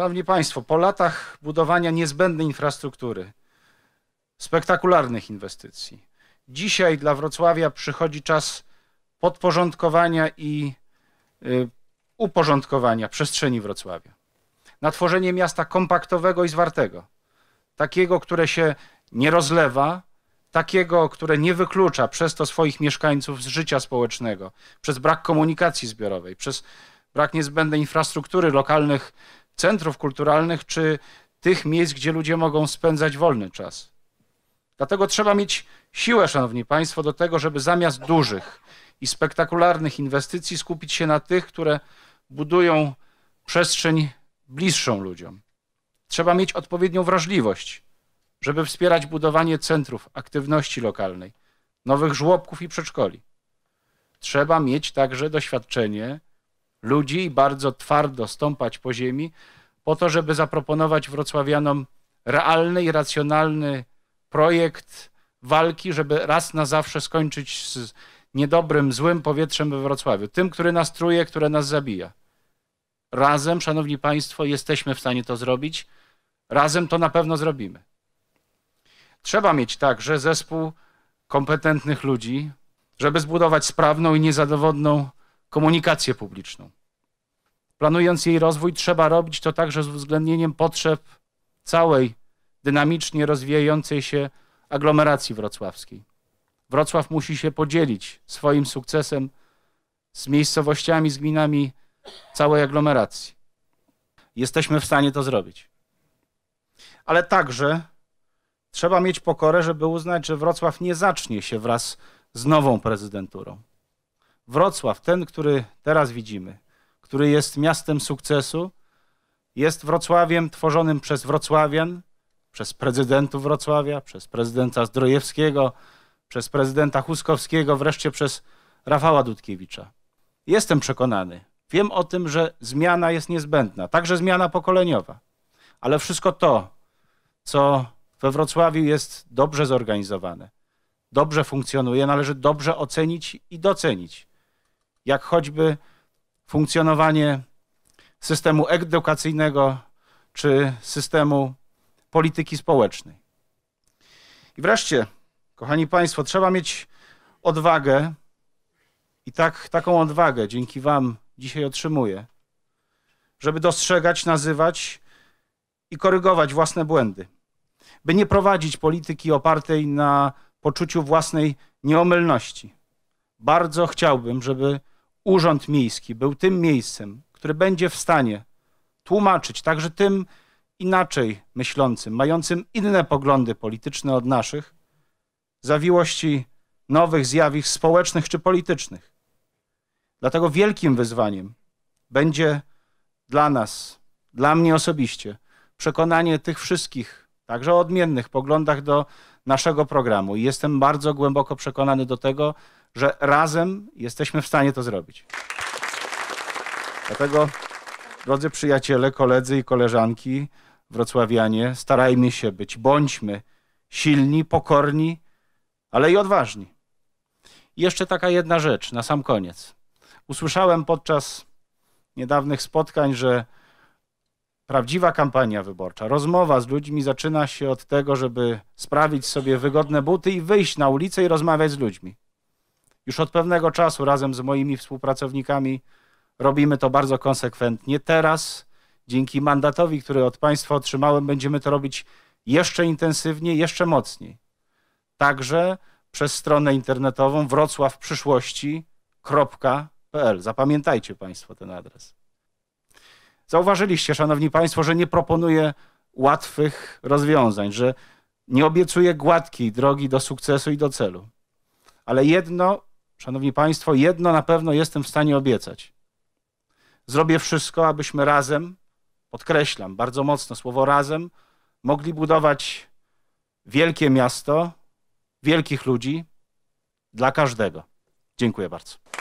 Szanowni Państwo, po latach budowania niezbędnej infrastruktury, spektakularnych inwestycji, dzisiaj dla Wrocławia przychodzi czas podporządkowania i y, uporządkowania przestrzeni Wrocławia. Na tworzenie miasta kompaktowego i zwartego, takiego, które się nie rozlewa, takiego, które nie wyklucza przez to swoich mieszkańców z życia społecznego, przez brak komunikacji zbiorowej, przez brak niezbędnej infrastruktury lokalnych centrów kulturalnych czy tych miejsc, gdzie ludzie mogą spędzać wolny czas. Dlatego trzeba mieć siłę, Szanowni Państwo, do tego, żeby zamiast dużych i spektakularnych inwestycji skupić się na tych, które budują przestrzeń bliższą ludziom. Trzeba mieć odpowiednią wrażliwość, żeby wspierać budowanie centrów aktywności lokalnej, nowych żłobków i przedszkoli. Trzeba mieć także doświadczenie ludzi i bardzo twardo stąpać po ziemi, po to, żeby zaproponować Wrocławianom realny i racjonalny projekt walki, żeby raz na zawsze skończyć z niedobrym, złym powietrzem we Wrocławiu, tym, który nas truje, które nas zabija. Razem, szanowni państwo, jesteśmy w stanie to zrobić. Razem to na pewno zrobimy. Trzeba mieć także zespół kompetentnych ludzi, żeby zbudować sprawną i niezadowodną komunikację publiczną. Planując jej rozwój, trzeba robić to także z uwzględnieniem potrzeb całej dynamicznie rozwijającej się aglomeracji wrocławskiej. Wrocław musi się podzielić swoim sukcesem z miejscowościami, z gminami całej aglomeracji. Jesteśmy w stanie to zrobić. Ale także trzeba mieć pokorę, żeby uznać, że Wrocław nie zacznie się wraz z nową prezydenturą. Wrocław, ten, który teraz widzimy, który jest miastem sukcesu, jest Wrocławiem tworzonym przez Wrocławian, przez prezydentów Wrocławia, przez prezydenta Zdrojewskiego, przez prezydenta Huskowskiego, wreszcie przez Rafała Dudkiewicza. Jestem przekonany, wiem o tym, że zmiana jest niezbędna, także zmiana pokoleniowa, ale wszystko to, co we Wrocławiu jest dobrze zorganizowane, dobrze funkcjonuje, należy dobrze ocenić i docenić jak choćby funkcjonowanie systemu edukacyjnego czy systemu polityki społecznej. I wreszcie, kochani Państwo, trzeba mieć odwagę, i tak, taką odwagę dzięki Wam dzisiaj otrzymuję, żeby dostrzegać, nazywać i korygować własne błędy, by nie prowadzić polityki opartej na poczuciu własnej nieomylności. Bardzo chciałbym, żeby urząd miejski był tym miejscem, które będzie w stanie tłumaczyć także tym inaczej myślącym, mającym inne poglądy polityczne od naszych, zawiłości nowych zjawisk społecznych czy politycznych. Dlatego wielkim wyzwaniem będzie dla nas, dla mnie osobiście, przekonanie tych wszystkich, także o odmiennych poglądach do naszego programu. I jestem bardzo głęboko przekonany do tego, że razem jesteśmy w stanie to zrobić. Dlatego, drodzy przyjaciele, koledzy i koleżanki, wrocławianie, starajmy się być, bądźmy silni, pokorni, ale i odważni. I jeszcze taka jedna rzecz na sam koniec. Usłyszałem podczas niedawnych spotkań, że prawdziwa kampania wyborcza, rozmowa z ludźmi zaczyna się od tego, żeby sprawić sobie wygodne buty i wyjść na ulicę i rozmawiać z ludźmi. Już od pewnego czasu razem z moimi współpracownikami robimy to bardzo konsekwentnie. Teraz, dzięki mandatowi, który od Państwa otrzymałem, będziemy to robić jeszcze intensywniej, jeszcze mocniej. Także przez stronę internetową wrocławprzyszłości.pl. Zapamiętajcie Państwo ten adres. Zauważyliście, szanowni państwo, że nie proponuję łatwych rozwiązań, że nie obiecuję gładkiej drogi do sukcesu i do celu. Ale jedno, szanowni państwo, jedno na pewno jestem w stanie obiecać. Zrobię wszystko, abyśmy razem, podkreślam bardzo mocno słowo razem, mogli budować wielkie miasto, wielkich ludzi dla każdego. Dziękuję bardzo.